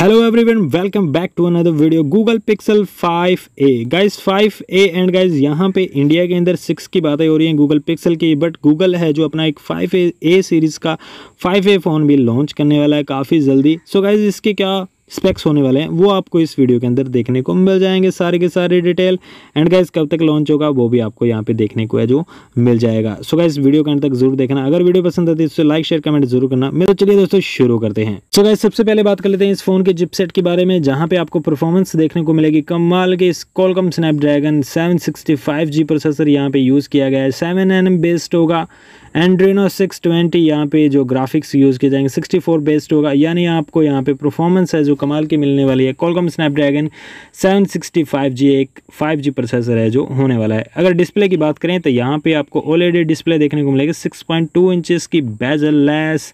hello everyone welcome back to another video Google Pixel 5a guys 5a and guys यहाँ पे India के अंदर 6 की बातें हो रही हैं गूगल पिक्सल की बट गूगल है जो अपना एक 5a ए सीरीज़ का 5a फ़ोन भी लॉन्च करने वाला है काफ़ी जल्दी सो so गाइस इसके क्या स्पेक्स होने वाले हैं वो आपको इस वीडियो के अंदर देखने को मिल जाएंगे सारे के सारे डिटेल एंड गाइस कब तक लॉन्च होगा वो भी आपको यहाँ पे देखने को है जो मिल जाएगा सो so गाइस वीडियो के अंदर तक जरूर देखना अगर वीडियो पसंद आती है तो लाइक शेयर कमेंट जरूर करना मेरे तो चलिए दोस्तों शुरू करते हैं सो गाइस सबसे पहले बात कर लेते हैं इस फोन के जिपसेट के बारे में जहाँ पे आपको परफॉर्मेंस देखने को मिलेगी कमाल के इस कॉलकम ड्रैगन सेवन प्रोसेसर यहाँ पे यूज़ किया गया है सेवन एन बेस्ड होगा एंड्रेनो सिक्स ट्वेंटी यहाँ पे जो ग्राफिक्स यूज़ किए जाएंगे सिक्सटी फोर बेस्ड होगा यानी आपको यहाँ पे परफॉर्मेंस है जो कमाल की मिलने वाली है कॉलकॉम स्नैपड्रैगन 765 एक 5G प्रोसेसर है जो होने वाला है अगर डिस्प्ले की बात करें तो यहाँ पे आपको ओलेडी डिस्प्ले देखने को मिलेगी 6.2 इंचेस की bezel less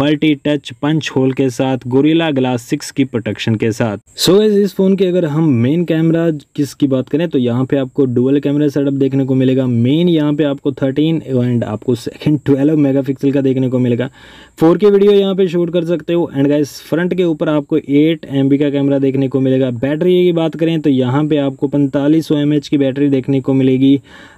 multi touch punch hole के साथ गोरीला ग्लास सिक्स की प्रोटेक्शन के साथ सो so, इस फ़ोन के अगर हम मेन कैमरा किसकी बात करें तो यहाँ पे आपको डुअल कैमरा सेटअप देखने को मिलेगा मेन यहाँ पे आपको 13 एंड आपको सेकंड 12 मेगापिक्सल का देखने को मिलेगा 4K वीडियो यहाँ पे शूट कर सकते हो एंड गाइस फ्रंट के ऊपर आपको एट एम का कैमरा देखने को मिलेगा बैटरी की बात करें तो यहाँ पे आपको पैंतालीस सौ की बैटरी देखने को मिलेगी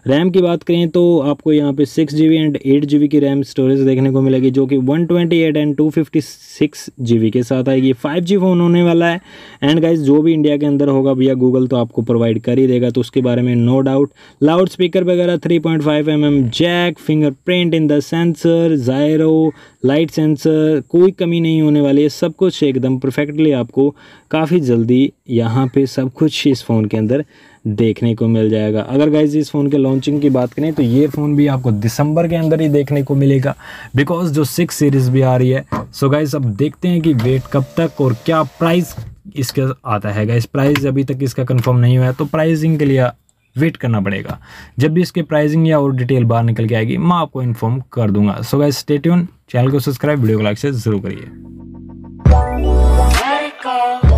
रैम की बात करें तो आपको यहाँ पे सिक्स एंड एट की रैम स्टोरेज देखने को मिलेगी जो कि one twenty eight and two fifty six G B के साथ आएगी फाइव जी फ़ोन होने वाला है एंड गाइज जो भी इंडिया के अंदर होगा भैया गूगल तो आपको प्रोवाइड कर ही देगा तो उसके बारे में नो डाउट लाउड स्पीकर वगैरह three point five m m jack fingerprint in the sensor gyro light sensor कोई कमी नहीं होने वाली है सब कुछ एकदम परफेक्टली आपको काफ़ी जल्दी यहाँ पे सब कुछ इस फ़ोन के अंदर देखने को मिल जाएगा अगर गाइज इस फ़ोन के लॉन्चिंग की बात करें तो ये फ़ोन भी आपको दिसंबर के अंदर ही देखने को मिलेगा बिकॉज जो सिक्स सीरीज़ भी आ रही है सो गाइज अब देखते हैं कि वेट कब तक और क्या प्राइस इसका आता है गाइज प्राइस अभी तक इसका कंफर्म नहीं हुआ है तो प्राइजिंग के लिए वेट करना पड़ेगा जब भी इसके प्राइसिंग या और डिटेल बाहर निकल के आएगी मैं आपको इन्फॉर्म कर दूंगा सो गाइज स्टेट्यून चैनल को सब्सक्राइब वीडियो को लाइक से जरूर करिए